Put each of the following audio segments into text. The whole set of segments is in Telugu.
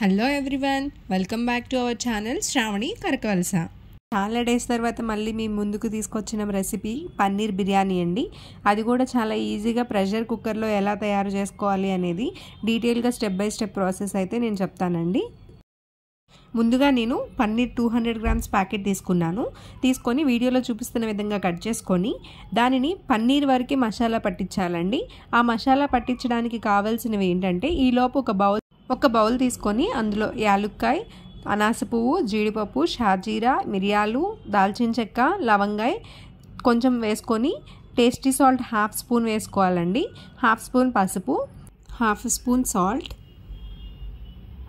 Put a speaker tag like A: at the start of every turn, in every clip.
A: hello everyone welcome back to our channel Sravani Karakavalasa చాలా డేస్ తర్వాత మళ్ళీ మీ ముందుకు తీసుకొచ్చిన రెసిపీ పన్నీర్ బిర్యానీ అండి అది కూడా చాలా ఈజీగా ప్రెషర్ కుక్కర్లో ఎలా తయారు చేసుకోవాలి అనేది డీటెయిల్గా స్టెప్ బై స్టెప్ ప్రాసెస్ అయితే నేను చెప్తానండి ముందుగా నేను paneer two hundred grams packet తీసుకున్నాను తీసుకొని వీడియోలో చూపిస్తున్న విధంగా కట్ చేసుకొని దానిని పన్నీర్ వరకు మసాలా పట్టించాలండి ఆ మసాలా పట్టించడానికి కావాల్సినవి ఏంటంటే ఈలోపు ఒక బౌల్ ఒక బౌల్ తీసుకొని అందులో యాలుక్కాయ అనాస పువ్వు జీడిపప్పు షాజీరా మిరియాలు దాల్చిన చెక్క లవంగాయ కొంచెం వేసుకొని టేస్టీ సాల్ట్ హాఫ్ స్పూన్ వేసుకోవాలండి హాఫ్ స్పూన్ పసుపు half spoon salt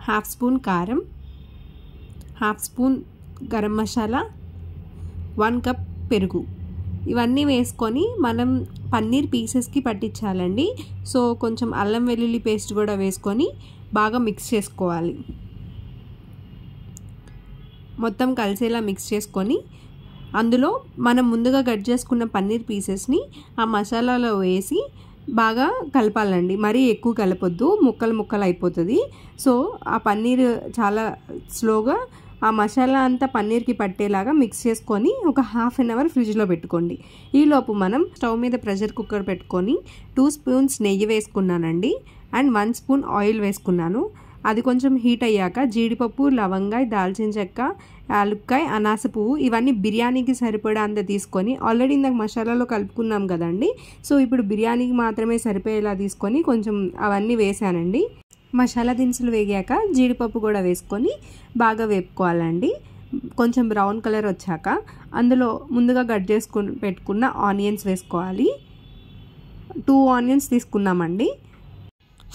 A: half spoon కారం half spoon garam masala one cup పెరుగు ఇవన్నీ వేసుకొని మనం పన్నీర్ పీసెస్కి పట్టించాలండి సో కొంచెం అల్లం వెల్లుల్లి పేస్ట్ కూడా వేసుకొని బాగా మిక్స్ చేసుకోవాలి మొత్తం కలిసేలా మిక్స్ చేసుకొని అందులో మనం ముందుగా కట్ చేసుకున్న పన్నీర్ పీసెస్ని ఆ మసాలాలో వేసి బాగా కలపాలండి మరీ ఎక్కువ కలపొద్దు ముక్కలు ముక్కలు అయిపోతుంది సో ఆ పన్నీర్ చాలా స్లోగా ఆ మసాలా అంతా పన్నీర్కి పట్టేలాగా మిక్స్ చేసుకొని ఒక హాఫ్ అన్ అవర్ ఫ్రిడ్జ్లో పెట్టుకోండి ఈలోపు మనం స్టవ్ మీద ప్రెషర్ కుక్కర్ పెట్టుకొని టూ స్పూన్స్ నెయ్యి వేసుకున్నానండి అండ్ వన్ స్పూన్ ఆయిల్ వేసుకున్నాను అది కొంచెం హీట్ అయ్యాక జీడిపప్పు లవంగాయ దాల్చిన చెక్క యాలుక్కాయ అనాస పువ్వు ఇవన్నీ బిర్యానీకి సరిపడా అంత తీసుకొని ఆల్రెడీ ఇందాక మసాలాలో కలుపుకున్నాం కదండి సో ఇప్పుడు బిర్యానీకి మాత్రమే సరిపోయేలా తీసుకొని కొంచెం అవన్నీ వేసానండి మసాలా దినుసులు వేగాక జీడిపప్పు కూడా వేసుకొని బాగా వేపుకోవాలండి కొంచెం బ్రౌన్ కలర్ వచ్చాక అందులో ముందుగా కట్ చేసుకుని పెట్టుకున్న ఆనియన్స్ వేసుకోవాలి టూ ఆనియన్స్ తీసుకున్నామండి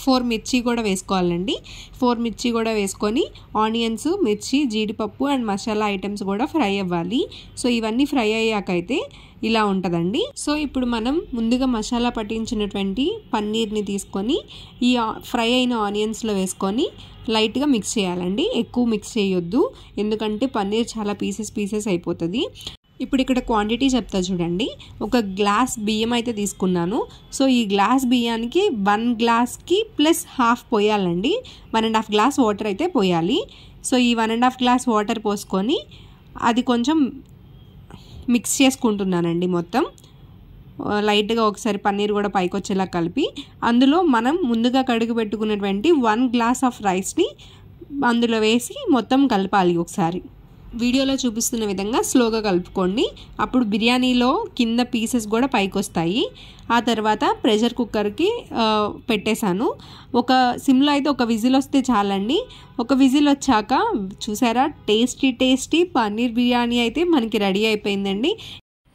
A: ఫోర్ మిర్చి కూడా వేసుకోవాలండి ఫోర్ మిర్చి కూడా వేసుకొని ఆనియన్స్ మిర్చి జీడిపప్పు అండ్ మసాలా ఐటమ్స్ కూడా ఫ్రై అవ్వాలి సో ఇవన్నీ ఫ్రై అయ్యాకైతే ఇలా ఉంటుందండి సో ఇప్పుడు మనం ముందుగా మసాలా పట్టించినటువంటి పన్నీర్ని తీసుకొని ఈ ఫ్రై అయిన ఆనియన్స్లో వేసుకొని లైట్గా మిక్స్ చేయాలండి ఎక్కువ మిక్స్ చేయొద్దు ఎందుకంటే పన్నీర్ చాలా పీసెస్ పీసెస్ అయిపోతుంది ఇప్పుడు ఇక్కడ క్వాంటిటీ చెప్తా చూడండి ఒక గ్లాస్ బియ్యం అయితే తీసుకున్నాను సో ఈ గ్లాస్ బియ్యానికి వన్ గ్లాస్కి ప్లస్ హాఫ్ పోయాలండి one and half glass water అయితే పోయాలి సో ఈ one and half glass water పోసుకొని అది కొంచెం మిక్స్ చేసుకుంటున్నానండి మొత్తం లైట్గా ఒకసారి పన్నీర్ కూడా పైకి వచ్చేలా కలిపి అందులో మనం ముందుగా కడుగు పెట్టుకున్నటువంటి వన్ గ్లాస్ ఆఫ్ రైస్ని అందులో వేసి మొత్తం కలపాలి ఒకసారి వీడియోలో చూపిస్తున్న విధంగా స్లోగా కలుపుకోండి అప్పుడు బిర్యానీలో కింద పీసెస్ కూడా పైకి వస్తాయి ఆ తర్వాత ప్రెషర్ కుక్కర్కి పెట్టేశాను ఒక సిమ్లో అయితే ఒక విజిల్ వస్తే చాలండి ఒక విజిల్ వచ్చాక చూసారా టేస్టీ టేస్టీ పన్నీర్ బిర్యానీ అయితే మనకి రెడీ అయిపోయిందండి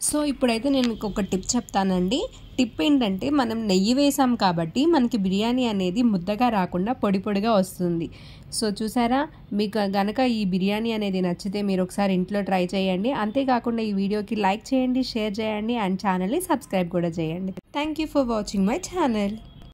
A: సో ఇప్పుడైతే నేను ఒక టిప్ చెప్తానండి టిప్ ఏంటంటే మనం నెయ్యి వేసాం కాబట్టి మనకి బిర్యానీ అనేది ముద్దగా రాకుండా పొడి పొడిగా వస్తుంది సో చూసారా మీకు గనక ఈ బిర్యానీ అనేది నచ్చితే మీరు ఒకసారి ఇంట్లో ట్రై చేయండి అంతేకాకుండా ఈ వీడియోకి లైక్ చేయండి షేర్ చేయండి అండ్ ఛానల్ని సబ్స్క్రైబ్ కూడా చేయండి thank you for watching my channel